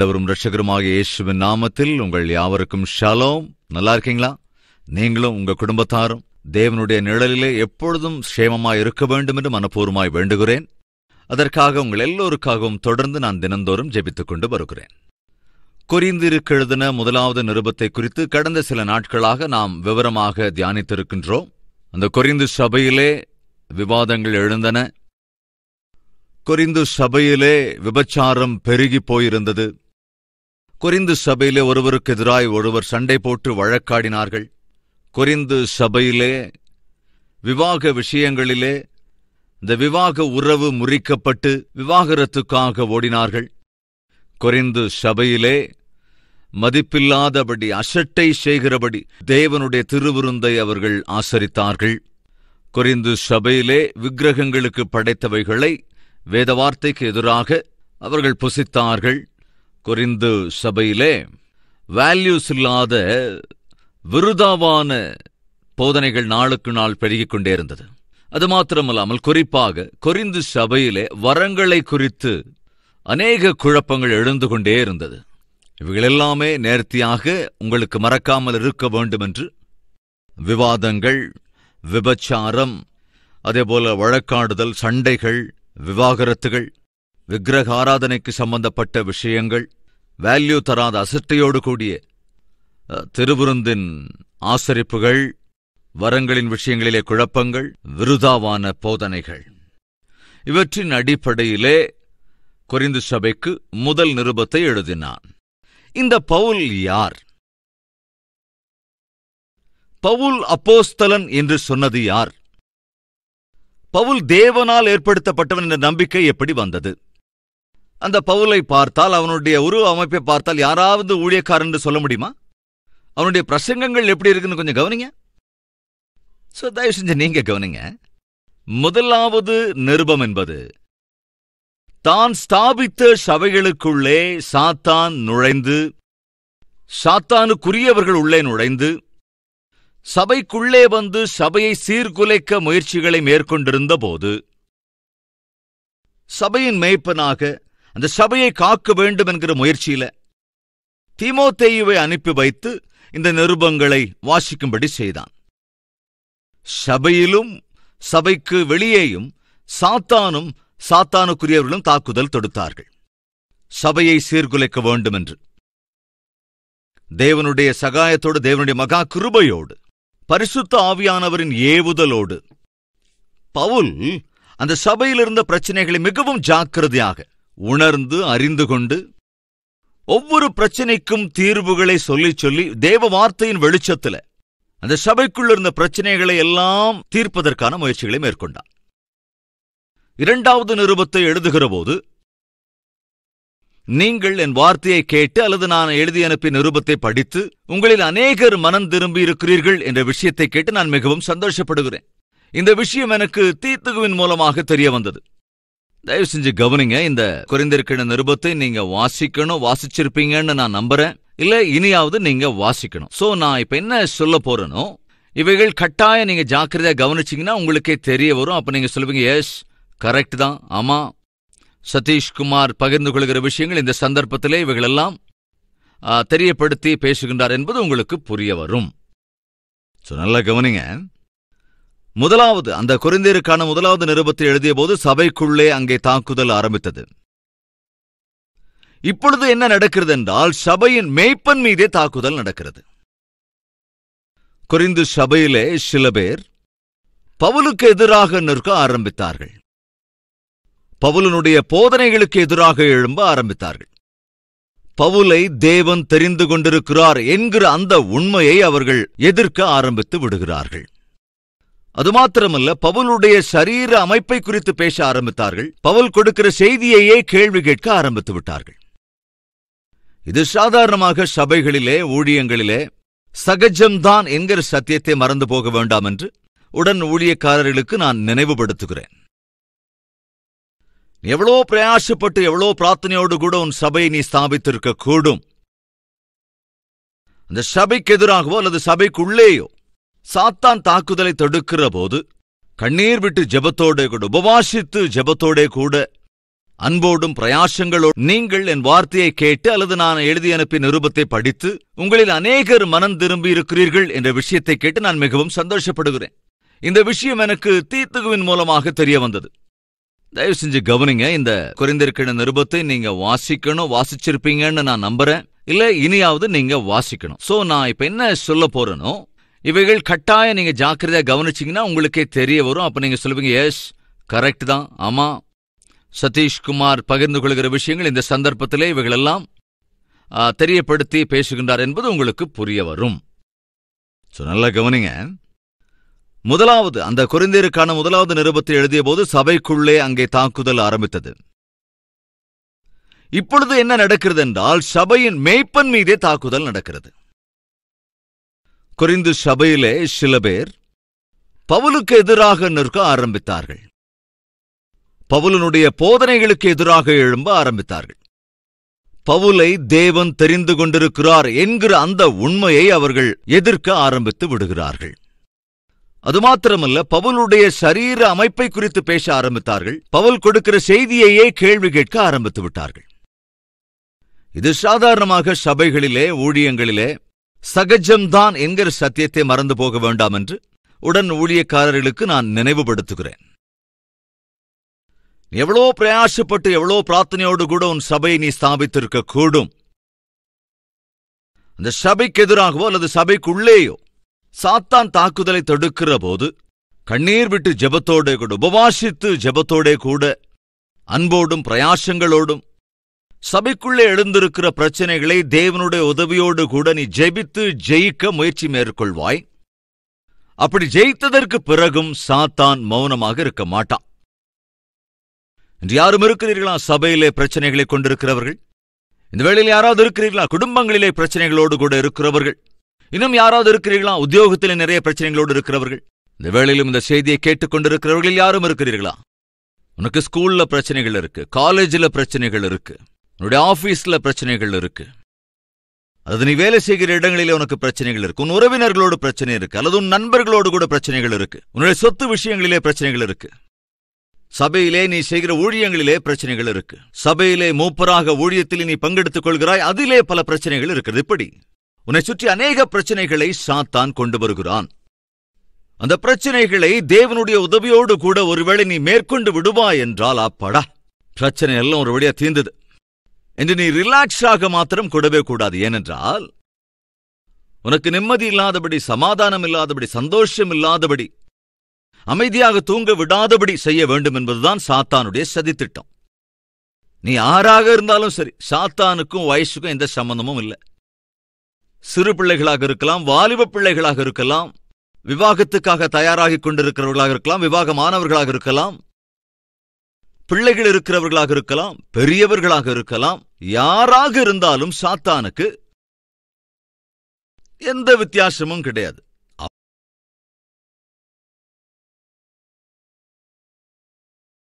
தவறும் ரட்சகருமாக இயேசுவின் நாமத்தில் உங்கள் யாவருக்கும் ஷலோம் நல்லா இருக்கீங்களா நீங்களும் உங்க குடும்பத்தாரும் தேவனுடைய நிழலிலே எப்பொழுதும் சேமமாய் இருக்க வேண்டும் என்று மனப்பூர்வமாய் வேண்டுகிறேன் அதற்காக உங்கள் எல்லோருக்காகவும் தொடர்ந்து நான் தினந்தோறும் ஜெபித்துக் கொண்டு வருகிறேன் கொரிந்திருக்கு எழுதின முதலாவது நிருபத்தை குறித்து கடந்த சில நாட்களாக நாம் விவரமாக தியானித்திருக்கின்றோம் அந்த கொரிந்து சபையிலே விவாதங்கள் எழுந்தன கொரிந்து சபையிலே விபச்சாரம் பெருகி போயிருந்தது கொரிந்து சபையிலே ஒருவருக்கு எதிராய் ஒருவர் சண்டை போட்டு வழக்காடினார்கள் கொரிந்து சபையிலே விவாக விஷயங்களிலே இந்த விவாக உறவு முறிக்கப்பட்டு விவாகரத்துக்காக ஓடினார்கள் கொரிந்து சபையிலே மதிப்பில்லாதபடி அசட்டை செய்கிறபடி தேவனுடைய திருவிருந்தை அவர்கள் ஆசரித்தார்கள் கொரிந்து சபையிலே விக்கிரகங்களுக்கு படைத்தவைகளை வேதவார்த்தைக்கு எதிராக அவர்கள் புசித்தார்கள் குறிந்து சபையிலே வேல்யூஸ் இல்லாத விருதாவான போதனைகள் நாளுக்கு நாள் பெருகிக் கொண்டே இருந்தது அது மாத்திரமல்லாமல் குறிப்பாக கொரிந்து சபையிலே வரங்களை குறித்து அநேக குழப்பங்கள் எழுந்து கொண்டே இருந்தது இவைகளெல்லாமே நேர்த்தியாக உங்களுக்கு மறக்காமல் இருக்க வேண்டும் என்று விவாதங்கள் விபச்சாரம் அதேபோல வழக்காடுதல் சண்டைகள் விவாகரத்துகள் விக்கிரக ஆராதனைக்கு சம்பந்தப்பட்ட விஷயங்கள் வேல்யூ தராத அசட்டையோடு கூடிய திருவிருந்தின் ஆசரிப்புகள் வரங்களின் விஷயங்களிலே குழப்பங்கள் விருதாவான போதனைகள் இவற்றின் அடிப்படையிலே கொரிந்து சபைக்கு முதல் நிருபத்தை எழுதினான் இந்த பவுல் யார் பவுல் அப்போஸ்தலன் என்று சொன்னது யார் பவுல் தேவனால் ஏற்படுத்தப்பட்டவன் என்ற நம்பிக்கை எப்படி வந்தது அந்த பவுலை பார்த்தால் அவனுடைய உருவ அமைப்பை பார்த்தால் யாராவது ஊழியக்காரன் என்று சொல்ல முடியுமா அவனுடைய பிரசங்கங்கள் எப்படி இருக்குன்னு கொஞ்சம் கவனிங்க ஸோ தயவு செஞ்சு நீங்க கவனிங்க முதலாவது நிருபம் என்பது தான் ஸ்தாபித்த சபைகளுக்குள்ளே சாத்தான் நுழைந்து சாத்தானுக்குரியவர்கள் உள்ளே நுழைந்து சபைக்குள்ளே வந்து சபையை சீர்குலைக்க முயற்சிகளை மேற்கொண்டிருந்த போது சபையின் மேய்ப்பனாக அந்த சபையை காக்க வேண்டும் என்கிற முயற்சியில தீமோத்தேயுவை அனுப்பி வைத்து இந்த நிருபங்களை வாசிக்கும்படி செய்தான் சபையிலும் சபைக்கு வெளியேயும் சாத்தானும் சாத்தானுக்குரியவர்களும் தாக்குதல் தொடுத்தார்கள் சபையை சீர்குலைக்க வேண்டும் என்று தேவனுடைய சகாயத்தோடு தேவனுடைய மகா கிருபையோடு பரிசுத்த ஆவியானவரின் ஏவுதலோடு பவுல் அந்த சபையில் இருந்த பிரச்சனைகளை மிகவும் ஜாக்கிரதையாக உணர்ந்து அறிந்து கொண்டு ஒவ்வொரு பிரச்சனைக்கும் தீர்வுகளை சொல்லி சொல்லி தேவ வார்த்தையின் வெளிச்சத்துல அந்த சபைக்குள்ள இருந்த பிரச்சனைகளை எல்லாம் தீர்ப்பதற்கான முயற்சிகளை மேற்கொண்டார் இரண்டாவது நிருபத்தை எழுதுகிற போது நீங்கள் என் வார்த்தையை கேட்டு அல்லது நான் எழுதி அனுப்பிய நிருபத்தை படித்து உங்களில் அநேகர் மனம் திரும்பி இருக்கிறீர்கள் என்ற விஷயத்தை கேட்டு நான் மிகவும் சந்தோஷப்படுகிறேன் இந்த விஷயம் எனக்கு தீத்துகுவின் மூலமாக தெரிய வந்தது தயவு செஞ்சு கவனிங்க இந்த குறைந்திருக்கிற நிருபத்தை நீங்க வாசிக்கணும் வாசிச்சிருப்பீங்கன்னு நான் நம்புறேன் இல்ல இனியாவது நீங்க வாசிக்கணும் சோ நான் இப்ப என்ன சொல்ல போறேனோ இவைகள் கட்டாயம் நீங்க ஜாக்கிரதையா கவனிச்சிங்கன்னா உங்களுக்கே தெரிய வரும் அப்ப நீங்க சொல்லுவீங்க எஸ் கரெக்ட் தான் ஆமா சதீஷ்குமார் பகிர்ந்து கொள்கிற விஷயங்கள் இந்த சந்தர்ப்பத்திலே இவைகளெல்லாம் தெரியப்படுத்தி பேசுகின்றார் என்பது உங்களுக்கு புரிய வரும் நல்லா கவனிங்க முதலாவது அந்த குறைந்தருக்கான முதலாவது நிருபத்தை எழுதியபோது சபைக்குள்ளே அங்கே தாக்குதல் ஆரம்பித்தது இப்பொழுது என்ன நடக்கிறது என்றால் சபையின் மேய்ப்பன் மீதே தாக்குதல் நடக்கிறது குறைந்து சபையிலே சில பேர் பவுலுக்கு எதிராக நிற்க ஆரம்பித்தார்கள் பவுலனுடைய போதனைகளுக்கு எதிராக எழும்ப ஆரம்பித்தார்கள் பவுலை தேவன் தெரிந்து கொண்டிருக்கிறார் என்கிற அந்த உண்மையை அவர்கள் எதிர்க்க ஆரம்பித்து விடுகிறார்கள் அது மாத்திரமல்ல பவுலுடைய சரீர அமைப்பை குறித்து பேச ஆரம்பித்தார்கள் பவுல் கொடுக்கிற செய்தியையே கேள்வி கேட்க ஆரம்பித்து விட்டார்கள் இது சாதாரணமாக சபைகளிலே ஊழியங்களிலே சகஜம்தான் என்கிற சத்தியத்தை மறந்து போக வேண்டாம் என்று உடன் ஊழியக்காரர்களுக்கு நான் நினைவுபடுத்துகிறேன் எவ்வளோ பிரயாசப்பட்டு எவ்வளோ பிரார்த்தனையோடு கூட உன் சபையை நீ ஸ்தாபித்திருக்க கூடும் அந்த சபைக்கு எதிராகவோ அல்லது சபைக்குள்ளேயோ சாத்தான் தாக்குதலை தடுக்கிற போது கண்ணீர் விட்டு ஜெபத்தோட கூட உபவாசித்து ஜெபத்தோடே கூட அன்போடும் பிரயாசங்களோடும் நீங்கள் என் வார்த்தையை கேட்டு அல்லது நான் எழுதி அனுப்பிய நிருபத்தை படித்து உங்களில் அநேகர் மனம் திரும்பி இருக்கிறீர்கள் என்ற விஷயத்தை கேட்டு நான் மிகவும் சந்தோஷப்படுகிறேன் இந்த விஷயம் எனக்கு தீத்துகுவின் மூலமாக தெரிய வந்தது தயவு செஞ்சு கவனிங்க இந்த குறைந்திருக்கிற நிருபத்தை நீங்க வாசிக்கணும் வாசிச்சிருப்பீங்கன்னு நான் நம்புறேன் இல்ல இனியாவது நீங்க வாசிக்கணும் சோ நான் இப்ப என்ன சொல்ல போறேனோ இவைகள் கட்டாயம் நீங்க ஜாக்கிரதையா கவனிச்சிங்கன்னா உங்களுக்கே தெரிய வரும் அப்ப நீங்க சொல்லுவீங்க எஸ் கரெக்ட் தான் ஆமா சதீஷ்குமார் பகிர்ந்து கொள்கிற விஷயங்கள் இந்த சந்தர்ப்பத்திலே இவைகளெல்லாம் தெரியப்படுத்தி பேசுகின்றார் என்பது உங்களுக்கு புரிய வரும் நல்லா கவனிங்க முதலாவது அந்த குறைந்தருக்கான முதலாவது நிருபத்தை எழுதிய போது சபைக்குள்ளே அங்கே தாக்குதல் ஆரம்பித்தது இப்பொழுது என்ன நடக்கிறது என்றால் சபையின் மேய்ப்பன் மீதே தாக்குதல் நடக்கிறது குறைந்து சபையிலே சில பேர் பவுலுக்கு எதிராக நிற்க ஆரம்பித்தார்கள் பவுலனுடைய போதனைகளுக்கு எதிராக எழும்ப ஆரம்பித்தார்கள் பவுலை தேவன் தெரிந்து கொண்டிருக்கிறார் என்கிற அந்த உண்மையை அவர்கள் எதிர்க்க ஆரம்பித்து விடுகிறார்கள் அது மாத்திரமல்ல பவுலுடைய சரீர அமைப்பை குறித்து பேச ஆரம்பித்தார்கள் பவுல் கொடுக்கிற செய்தியையே கேள்வி கேட்க ஆரம்பித்து விட்டார்கள் இது சாதாரணமாக சபைகளிலே ஊழியங்களிலே சகஜம்தான் என்கிற சத்தியத்தை மறந்து போக வேண்டாம் என்று உடன் ஊழியக்காரர்களுக்கு நான் நினைவுபடுத்துகிறேன் எவ்வளோ பிரயாசப்பட்டு எவ்வளோ பிரார்த்தனையோடு கூட உன் சபையை நீ ஸ்தாபித்திருக்க கூடும் அந்த சபைக்கு எதிராகவோ அல்லது சபைக்குள்ளேயோ சாத்தான் தாக்குதலை தடுக்கிற போது கண்ணீர் விட்டு ஜெபத்தோடே கூட உபவாசித்து ஜெபத்தோடே கூட அன்போடும் பிரயாசங்களோடும் சபைக்குள்ளே எழுந்திருக்கிற பிரச்சனைகளை தேவனுடைய உதவியோடு கூட நீ ஜெபித்து ஜெயிக்க முயற்சி மேற்கொள்வாய் அப்படி ஜெயித்ததற்கு பிறகும் சாத்தான் மௌனமாக இருக்க மாட்டான் இன்று யாரும் இருக்கிறீர்களா சபையிலே பிரச்சனைகளை கொண்டிருக்கிறவர்கள் இந்த வேளையில் யாராவது இருக்கிறீர்களா குடும்பங்களிலே பிரச்சனைகளோடு கூட இருக்கிறவர்கள் இன்னும் யாராவது இருக்கிறீர்களா உத்தியோகத்திலே நிறைய பிரச்சனைகளோடு இருக்கிறவர்கள் இந்த வேளையிலும் இந்த செய்தியை கேட்டுக்கொண்டிருக்கிறவர்களில் யாரும் இருக்கிறீர்களா உனக்கு ஸ்கூல்ல பிரச்சனைகள் இருக்கு காலேஜில் பிரச்சனைகள் இருக்கு உன்னுடைய ஆபீஸ்ல பிரச்சனைகள் இருக்கு அது நீ வேலை செய்கிற இடங்களிலே உனக்கு பிரச்சனைகள் இருக்கு உன் உறவினர்களோடு பிரச்சனை இருக்கு அல்லது உன் நண்பர்களோடு கூட பிரச்சனைகள் இருக்கு உன்னுடைய சொத்து விஷயங்களிலே பிரச்சனைகள் இருக்கு சபையிலே நீ செய்கிற ஊழியங்களிலே பிரச்சனைகள் இருக்கு சபையிலே மூப்பராக ஊழியத்தில் நீ பங்கெடுத்துக் கொள்கிறாய் அதிலே பல பிரச்சனைகள் இருக்கிறது இப்படி உன்னை சுற்றி அநேக பிரச்சனைகளை சாத்தான் கொண்டு வருகிறான் அந்த பிரச்சனைகளை தேவனுடைய உதவியோடு கூட ஒருவேளை நீ மேற்கொண்டு விடுவாய் என்றால் அப்பாடா பிரச்சனை எல்லாம் ஒரு வழியா தீர்ந்தது என்று நீ ரிலாக்ஸாக மாத்திரம் கொடவே கூடாது ஏனென்றால் உனக்கு நிம்மதி இல்லாதபடி சமாதானம் இல்லாதபடி சந்தோஷம் இல்லாதபடி அமைதியாக தூங்க விடாதபடி செய்ய வேண்டும் என்பதுதான் சாத்தானுடைய சதித்திட்டம் நீ யாராக இருந்தாலும் சரி சாத்தானுக்கும் வயசுக்கும் எந்த சம்பந்தமும் இல்லை சிறு பிள்ளைகளாக இருக்கலாம் வாலிப பிள்ளைகளாக இருக்கலாம் விவாகத்துக்காக தயாராகி கொண்டிருக்கிறவர்களாக இருக்கலாம் விவாகமானவர்களாக இருக்கலாம் பிள்ளைகள் இருக்கிறவர்களாக இருக்கலாம் பெரியவர்களாக இருக்கலாம் யாராக இருந்தாலும் சாத்தானுக்கு எந்த வித்தியாசமும் கிடையாது